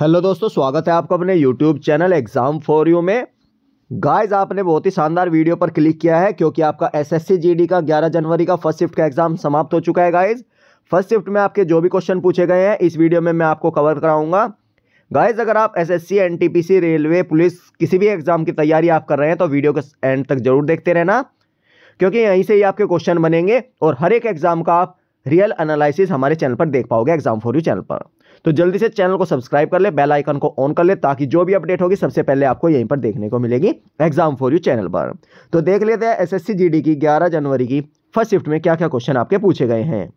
hello दोस्तों स्वागत है आपका अपने YouTube channel exam for you में गाइस आपने बहुत ही शानदार वीडियो पर क्लिक किया है क्योंकि आपका एसएससी जीडी का 11 जनवरी का फर्स्ट शिफ्ट का एग्ज़ाम समाप्त हो चुका है गाइस फर्स्ट शिफ्ट में आपके जो भी क्वेश्चन पूछे गए हैं इस वीडियो में मैं आपको कवर कराऊंगा गाइज अगर आप एस एस रेलवे पुलिस किसी भी एग्ज़ाम की तैयारी आप कर रहे हैं तो वीडियो के एंड तक जरूर देखते रहना क्योंकि यहीं से ही आपके क्वेश्चन बनेंगे और हर एक एग्ज़ाम का आप रियल एनालिसिस हमारे चैनल पर देख पाओगे एग्जाम फॉर यू चैनल पर तो जल्दी से चैनल को सब्सक्राइब कर ले बेल आइकन को ऑन कर ले ताकि जो भी अपडेट होगी सबसे पहले आपको यहीं पर देखने को मिलेगी एग्जाम फॉर यू चैनल पर तो देख लेते हैं एस एस की ग्यारह जनवरी की फर्स्ट शिफ्ट में क्या क्या क्वेश्चन आपके पूछे गए हैं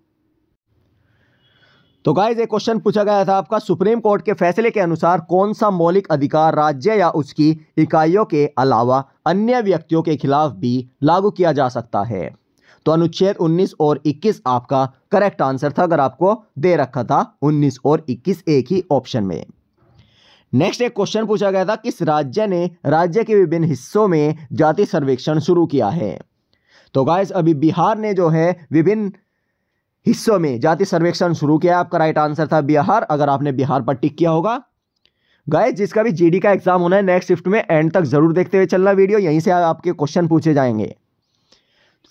तो गाइज एक क्वेश्चन पूछा गया था आपका सुप्रीम कोर्ट के फैसले के अनुसार कौन सा मौलिक अधिकार राज्य या उसकी इकाइयों के अलावा अन्य व्यक्तियों के खिलाफ भी लागू किया जा सकता है तो अनुच्छेद 19 और 21 आपका करेक्ट आंसर था अगर आपको दे रखा था 19 और 21 एक ही ऑप्शन में नेक्स्ट एक क्वेश्चन पूछा गया था किस राज्य ने राज्य के विभिन्न हिस्सों में जाति सर्वेक्षण शुरू किया है तो गाइस अभी बिहार ने जो है विभिन्न हिस्सों में जाति सर्वेक्षण शुरू किया आपका राइट आंसर था बिहार अगर आपने बिहार पर टिक किया होगा गाइस जिसका भी जीडी का एग्जाम होना है नेक्स्ट शिफ्ट में एंड तक जरूर देखते हुए चलना वीडियो यहीं से आपके क्वेश्चन पूछे जाएंगे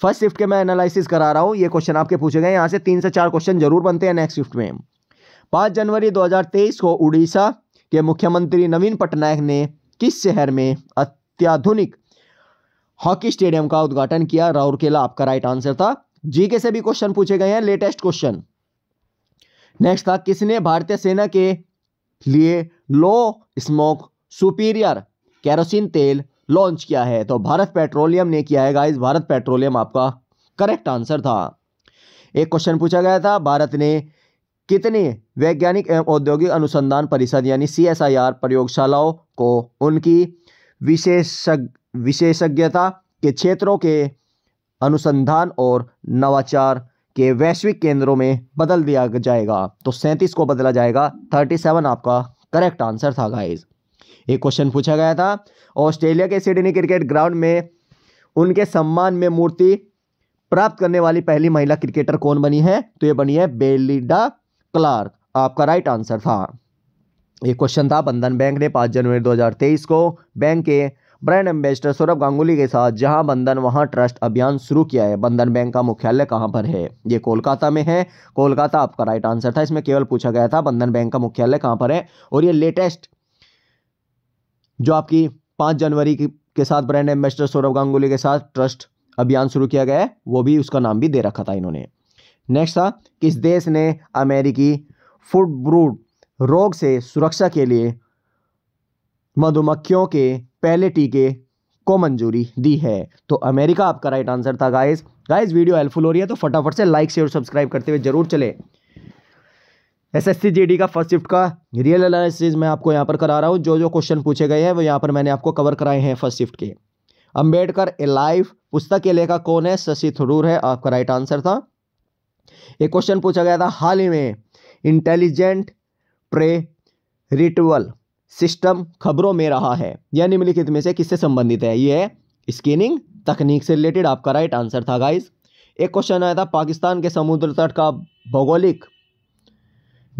फर्स्ट शिफ्ट के मैं एनालिसिस करा रहा हूँ ये क्वेश्चन आपके पूछे गए यहाँ से तीन से चार क्वेश्चन जरूर बनते हैं नेक्स्ट शिफ्ट में पाँच जनवरी 2023 को उड़ीसा के मुख्यमंत्री नवीन पटनायक ने किस शहर में अत्याधुनिक हॉकी स्टेडियम का उद्घाटन किया राउरकेला आपका राइट आंसर था जीके से भी क्वेश्चन पूछे गए हैं लेटेस्ट क्वेश्चन नेक्स्ट था किसने भारतीय सेना के लिए लो स्मोक सुपीरियर कैरोसिन तेल लॉन्च किया है तो भारत पेट्रोलियम ने किया है गाइज भारत पेट्रोलियम आपका करेक्ट आंसर था एक क्वेश्चन पूछा गया था भारत ने कितने वैज्ञानिक एवं औद्योगिक अनुसंधान परिषद यानी सी प्रयोगशालाओं को उनकी विशेषज्ञ विशेषज्ञता के क्षेत्रों के अनुसंधान और नवाचार के वैश्विक केंद्रों में बदल दिया जाएगा तो सैंतीस को बदला जाएगा थर्टी सेवन आपका करेक्ट आंसर था गाइज़ एक क्वेश्चन पूछा गया था ऑस्ट्रेलिया के सिडनी क्रिकेट ग्राउंड में उनके सम्मान में मूर्ति प्राप्त करने वाली पहली महिला क्रिकेटर कौन बनी है तो ये बनी है बेलिडा क्लार्क आपका राइट आंसर था ये क्वेश्चन था बंधन बैंक ने पाँच जनवरी 2023 को बैंक के ब्रांड एम्बेसडर सौरभ गांगुली के साथ जहां बंधन वहां ट्रस्ट अभियान शुरू किया है बंधन बैंक का मुख्यालय कहां पर है ये कोलकाता में है कोलकाता आपका राइट आंसर था इसमें केवल पूछा गया था बंधन बैंक का मुख्यालय कहां पर है और ये लेटेस्ट जो आपकी पाँच जनवरी के साथ ब्रांड एम्बेसडर सौरभ गांगुली के साथ ट्रस्ट अभियान शुरू किया गया है वो भी उसका नाम भी दे रखा था इन्होंने नेक्स्ट था किस देश ने अमेरिकी फूड ब्रूड रोग से सुरक्षा के लिए मधुमक्खियों के पहले टीके को मंजूरी दी है तो अमेरिका आपका राइट आंसर था गाइस गाइस वीडियो हेल्पफुल हो रही है तो फटाफट से लाइक शेयर और सब्सक्राइब करते हुए जरूर चले एस एस का फर्स्ट शिफ्ट का रियल एनालिसिस मैं आपको यहाँ पर करा रहा हूँ जो जो क्वेश्चन पूछे गए हैं वो यहाँ पर मैंने आपको कवर कराए हैं फर्स्ट शिफ्ट के अम्बेडकर ए लाइफ पुस्तक के लेखक कौन है शशि थरूर है आपका राइट आंसर था एक क्वेश्चन पूछा गया था हाल ही में इंटेलिजेंट प्रे रिटुअल सिस्टम खबरों में रहा है यह निम्नलिखित में से किससे संबंधित है यह स्कैनिंग तकनीक से रिलेटेड आपका राइट आंसर था गाइस एक क्वेश्चन आया था पाकिस्तान के समुद्र तट का भौगोलिक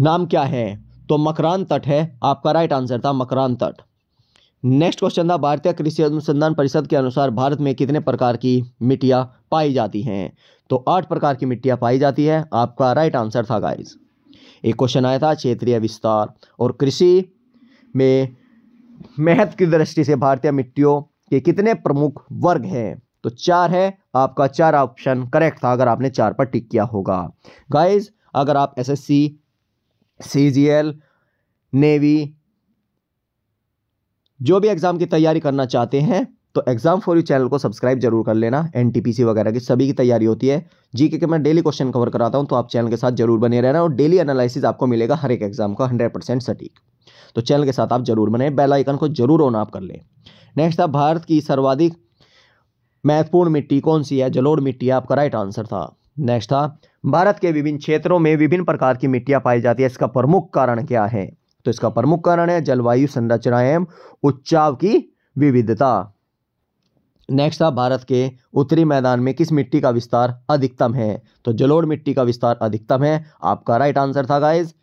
नाम क्या है तो मकरान तट है आपका राइट आंसर था मकरान तट नेक्स्ट क्वेश्चन था भारतीय कृषि अनुसंधान परिषद के अनुसार भारत में कितने प्रकार की मिट्टियाँ पाई जाती हैं तो आठ प्रकार की मिट्टियाँ पाई जाती है आपका राइट आंसर था गाइज एक क्वेश्चन आया था क्षेत्रीय विस्तार और कृषि में महत्व की दृष्टि से भारतीय मिट्टियों के कितने प्रमुख वर्ग हैं तो चार है आपका चार ऑप्शन करेक्ट था अगर आपने चार पर टिक किया होगा गाइज अगर आप SSC C G L navy जो भी एग्ज़ाम की तैयारी करना चाहते हैं तो एग्ज़ाम फॉर यू चैनल को सब्सक्राइब जरूर कर लेना एन वगैरह की सभी की तैयारी होती है जी के, के मैं डेली क्वेश्चन कवर कराता हूँ तो आप चैनल के साथ जरूर बने रहना और डेली एनालिसिस आपको मिलेगा हर एक एग्ज़ाम का हंड्रेड परसेंट सटीक तो चैनल के साथ आप जरूर बने बेलाइकन को जरूर ऑन आप कर लें नेक्स्ट था भारत की सर्वाधिक महत्वपूर्ण मिट्टी कौन सी है जलोड़ मिट्टी है आपका राइट आंसर था नेक्स्ट था भारत के विभिन्न क्षेत्रों में विभिन्न प्रकार की मिट्टियाँ पाई जाती है इसका प्रमुख कारण क्या है तो इसका प्रमुख कारण है जलवायु संरचना एवं उच्चाव की विविधता नेक्स्ट था भारत के उत्तरी मैदान में किस मिट्टी का विस्तार अधिकतम है तो जलोढ़ मिट्टी का विस्तार अधिकतम है आपका राइट आंसर था गाइज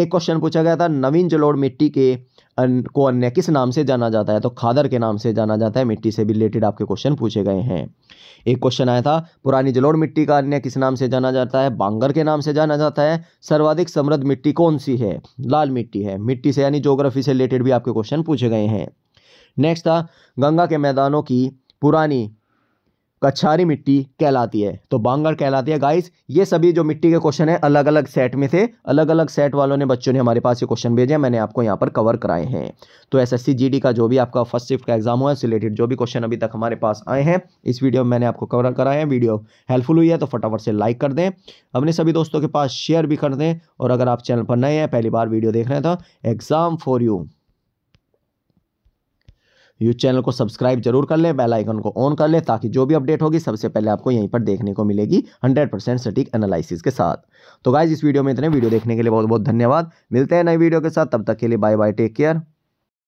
एक क्वेश्चन पूछा गया था नवीन जलोड़ मिट्टी के अन, को अन्य किस नाम से जाना जाता है तो खादर के नाम से जाना जाता है मिट्टी से रिलेटेड आपके क्वेश्चन पूछे गए हैं एक क्वेश्चन आया था पुरानी जलोड़ मिट्टी का अन्य किस नाम से जाना जाता है बांगर के नाम से जाना जाता है सर्वाधिक समृद्ध मिट्टी कौन सी है लाल मिट्टी है मिट्टी से यानी जोग्राफी से रिलेटेड भी आपके क्वेश्चन पूछे गए हैं नेक्स्ट था गंगा के मैदानों की पुरानी कछारी मिट्टी कहलाती है तो बांगड़ कहलाती है गाइस ये सभी जो मिट्टी के क्वेश्चन है अलग अलग सेट में थे अलग अलग सेट वालों ने बच्चों ने हमारे पास ये क्वेश्चन भेजे मैंने आपको यहाँ पर कवर कराए हैं तो एस एस का जो भी आपका फर्स्ट शिफ्ट का एग्जाम हुआ है रिलेटेड जो भी क्वेश्चन अभी तक हमारे पास आए हैं इस वीडियो में मैंने आपको कवर कराए हैं वीडियो हेल्पफुल हुई है तो फटाफट से लाइक कर दें अपने सभी दोस्तों के पास शेयर भी कर दें और अगर आप चैनल पर नए हैं पहली बार वीडियो देख रहे हैं तो exam for you YouTube channel को सब्सक्राइब जरूर कर लें बेल आइकन को ऑन कर लें ताकि जो भी अपडेट होगी सबसे पहले आपको यहीं पर देखने को मिलेगी 100% सटीक एनालिसिस के साथ तो गाइज इस वीडियो में इतने वीडियो देखने के लिए बहुत बहुत धन्यवाद मिलते हैं नई वीडियो के साथ तब तक के लिए बाय बाय टेक केयर